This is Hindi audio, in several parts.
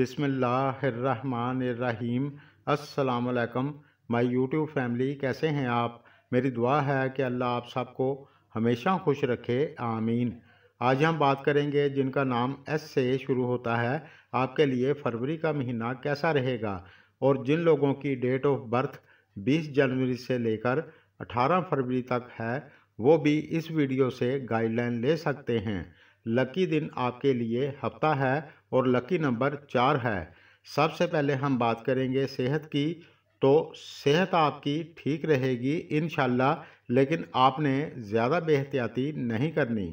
बिसमीम अस्सलाम माय यूट्यूब फैमिली कैसे हैं आप मेरी दुआ है कि अल्लाह आप सबको हमेशा खुश रखे आमीन आज हम बात करेंगे जिनका नाम एस से शुरू होता है आपके लिए फरवरी का महीना कैसा रहेगा और जिन लोगों की डेट ऑफ बर्थ 20 जनवरी से लेकर 18 फरवरी तक है वो भी इस वीडियो से गाइडलाइन ले सकते हैं लकी दिन आपके लिए हफ्ता है और लकी नंबर चार है सबसे पहले हम बात करेंगे सेहत की तो सेहत आपकी ठीक रहेगी इन लेकिन आपने ज़्यादा बेहतियाती नहीं करनी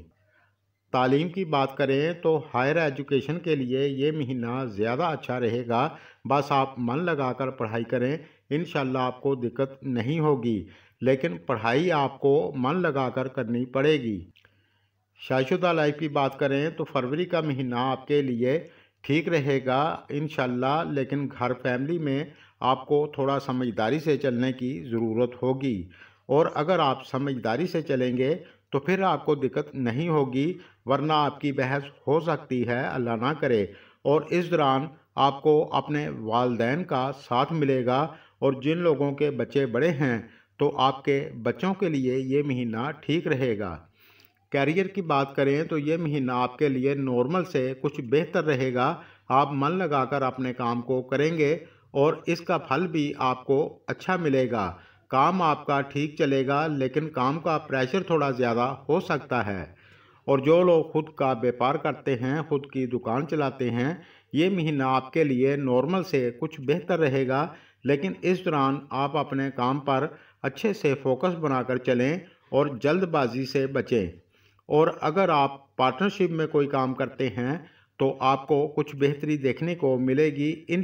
तालीम की बात करें तो हायर एजुकेशन के लिए ये महीना ज़्यादा अच्छा रहेगा बस आप मन लगाकर पढ़ाई करें इन आपको दिक्कत नहीं होगी लेकिन पढ़ाई आपको मन लगाकर करनी पड़ेगी शाशुदा लाइफ की बात करें तो फरवरी का महीना आपके लिए ठीक रहेगा इन लेकिन घर फैमिली में आपको थोड़ा समझदारी से चलने की ज़रूरत होगी और अगर आप समझदारी से चलेंगे तो फिर आपको दिक्कत नहीं होगी वरना आपकी बहस हो सकती है अल्लाह ना करे और इस दौरान आपको अपने वालदेन का साथ मिलेगा और जिन लोगों के बच्चे बड़े हैं तो आपके बच्चों के लिए ये महीना ठीक रहेगा कैरियर की बात करें तो ये महीना आपके लिए नॉर्मल से कुछ बेहतर रहेगा आप मन लगाकर अपने काम को करेंगे और इसका फल भी आपको अच्छा मिलेगा काम आपका ठीक चलेगा लेकिन काम का प्रेशर थोड़ा ज़्यादा हो सकता है और जो लोग खुद का व्यापार करते हैं खुद की दुकान चलाते हैं ये महीना आपके लिए नॉर्मल से कुछ बेहतर रहेगा लेकिन इस दौरान आप अपने काम पर अच्छे से फोकस बनाकर चलें और जल्दबाजी से बचें और अगर आप पार्टनरशिप में कोई काम करते हैं तो आपको कुछ बेहतरी देखने को मिलेगी इन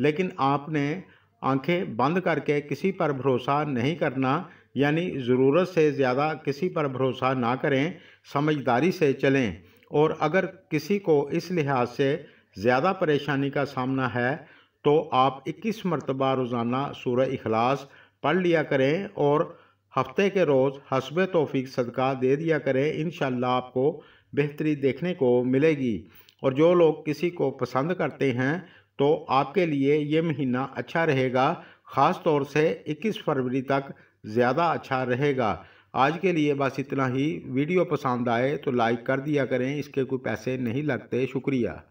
लेकिन आपने आंखें बंद करके किसी पर भरोसा नहीं करना यानी ज़रूरत से ज़्यादा किसी पर भरोसा ना करें समझदारी से चलें और अगर किसी को इस लिहाज से ज़्यादा परेशानी का सामना है तो आप 21 मरतबा रोज़ाना सूर्य अखलास पढ़ लिया करें और हफ्ते के रोज़ हसब तोफ़ी सदका दे दिया करें इन आपको बेहतरी देखने को मिलेगी और जो लोग किसी को पसंद करते हैं तो आपके लिए ये महीना अच्छा रहेगा ख़ास तौर से 21 फरवरी तक ज़्यादा अच्छा रहेगा आज के लिए बस इतना ही वीडियो पसंद आए तो लाइक कर दिया करें इसके कोई पैसे नहीं लगते शुक्रिया